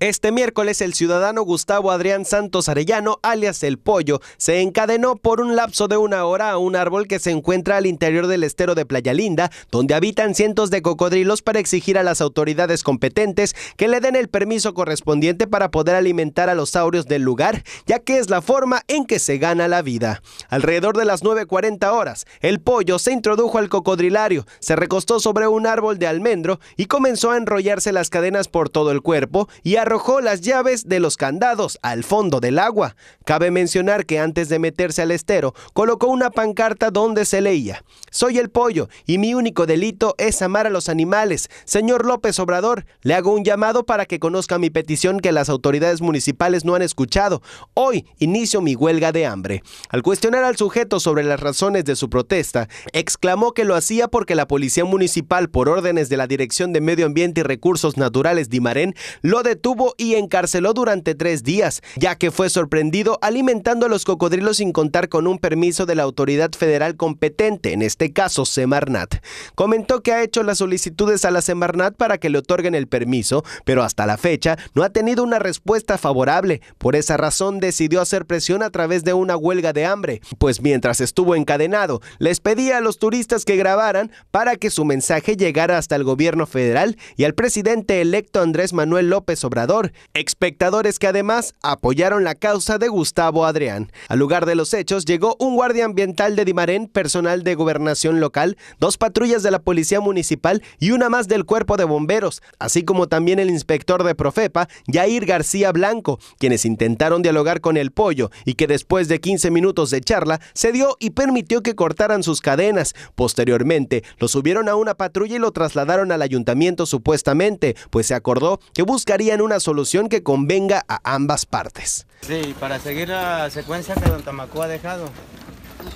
Este miércoles el ciudadano Gustavo Adrián Santos Arellano, alias El Pollo, se encadenó por un lapso de una hora a un árbol que se encuentra al interior del estero de Playa Linda, donde habitan cientos de cocodrilos para exigir a las autoridades competentes que le den el permiso correspondiente para poder alimentar a los saurios del lugar, ya que es la forma en que se gana la vida. Alrededor de las 9.40 horas, El Pollo se introdujo al cocodrilario, se recostó sobre un árbol de almendro y comenzó a enrollarse las cadenas por todo el cuerpo y a arrojó las llaves de los candados al fondo del agua. Cabe mencionar que antes de meterse al estero, colocó una pancarta donde se leía, Soy el pollo y mi único delito es amar a los animales. Señor López Obrador, le hago un llamado para que conozca mi petición que las autoridades municipales no han escuchado. Hoy inicio mi huelga de hambre. Al cuestionar al sujeto sobre las razones de su protesta, exclamó que lo hacía porque la policía municipal, por órdenes de la Dirección de Medio Ambiente y Recursos Naturales de Dimarén, lo detuvo y encarceló durante tres días, ya que fue sorprendido alimentando a los cocodrilos sin contar con un permiso de la autoridad federal competente, en este caso Semarnat. Comentó que ha hecho las solicitudes a la Semarnat para que le otorguen el permiso, pero hasta la fecha no ha tenido una respuesta favorable. Por esa razón decidió hacer presión a través de una huelga de hambre, pues mientras estuvo encadenado, les pedía a los turistas que grabaran para que su mensaje llegara hasta el gobierno federal y al presidente electo Andrés Manuel López Obrador espectadores que además apoyaron la causa de Gustavo Adrián. Al lugar de los hechos llegó un guardia ambiental de Dimarén, personal de gobernación local, dos patrullas de la policía municipal y una más del cuerpo de bomberos, así como también el inspector de Profepa, Jair García Blanco, quienes intentaron dialogar con el pollo y que después de 15 minutos de charla cedió y permitió que cortaran sus cadenas. Posteriormente, lo subieron a una patrulla y lo trasladaron al ayuntamiento supuestamente, pues se acordó que buscarían un una solución que convenga a ambas partes. Sí, para seguir la secuencia que Don Tamacú ha dejado.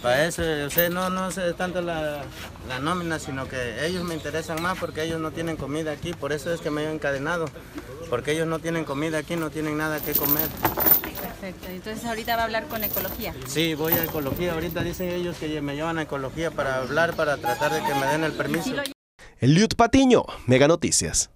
Para eso, no, no sé tanto la, la, nómina, sino que ellos me interesan más porque ellos no tienen comida aquí, por eso es que me he encadenado, porque ellos no tienen comida aquí, no tienen nada que comer. Perfecto, entonces ahorita va a hablar con ecología. Sí, voy a ecología, ahorita dicen ellos que me llevan a ecología para hablar, para tratar de que me den el permiso. Eliud Patiño, Mega Noticias.